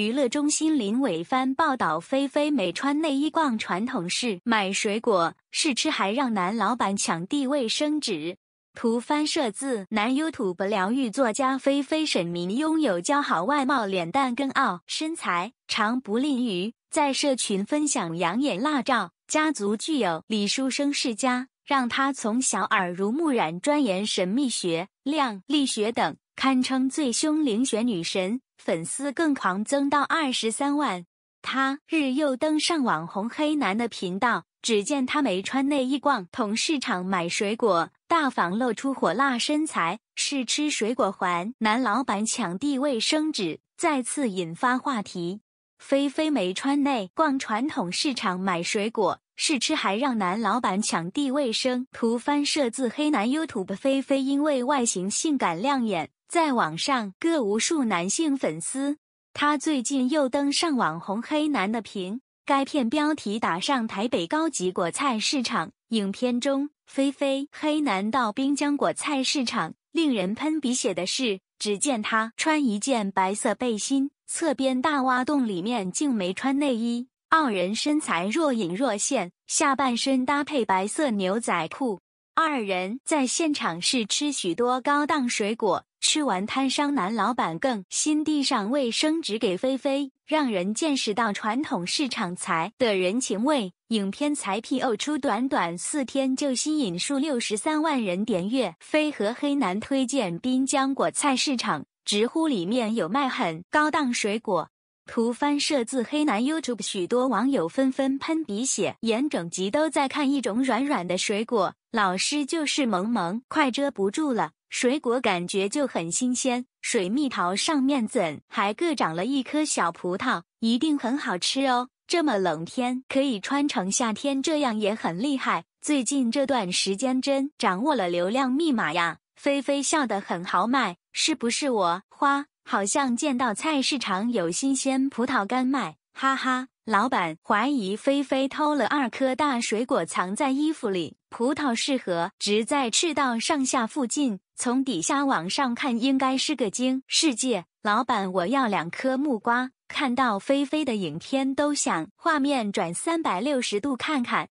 娱乐中心林伟帆报道：菲菲每穿内衣逛传统市买水果试吃，还让男老板抢地卫生纸。图翻摄自南优土 e 疗愈作家菲菲沈明，拥有姣好外貌，脸蛋更傲，身材长不吝于在社群分享养眼辣照。家族具有李书生世家，让他从小耳濡目染，钻研神秘学、量力学等，堪称最凶灵学女神。粉丝更狂增到二十三万，他日又登上网红黑男的频道。只见他没穿内衣逛同市场买水果，大方露出火辣身材试吃水果，还男老板抢地卫生纸，再次引发话题。菲菲没穿内逛传统市场买水果试吃，还让男老板抢地卫生。图翻摄自黑男 YouTube。菲菲因为外形性感亮眼。在网上，各无数男性粉丝，他最近又登上网红黑男的屏。该片标题打上“台北高级果菜市场”。影片中，菲菲黑男到滨江果菜市场。令人喷鼻血的是，只见他穿一件白色背心，侧边大挖洞，里面竟没穿内衣，傲人身材若隐若现。下半身搭配白色牛仔裤。二人在现场试吃许多高档水果。吃完摊商男老板更新地上卫生纸给菲菲，让人见识到传统市场才的人情味。影片才 PO 出短短四天，就吸引数六十三万人点阅。菲和黑男推荐滨江果菜市场，直呼里面有卖很高档水果。图翻摄自黑男 YouTube，许多网友纷纷喷鼻血，连整集都在看一种软软的水果，老师就是萌萌，快遮不住了。水果感觉就很新鲜，水蜜桃上面怎还各长了一颗小葡萄，一定很好吃哦。这么冷天可以穿成夏天，这样也很厉害。最近这段时间真掌握了流量密码呀！菲菲笑得很豪迈，是不是我？花好像见到菜市场有新鲜葡萄干卖，哈哈。老板怀疑菲菲偷了二颗大水果藏在衣服里。葡萄适合植在赤道上下附近。从底下往上看，应该是个精世界。老板，我要两颗木瓜。看到菲菲的影片，都想画面转三百六十度看看。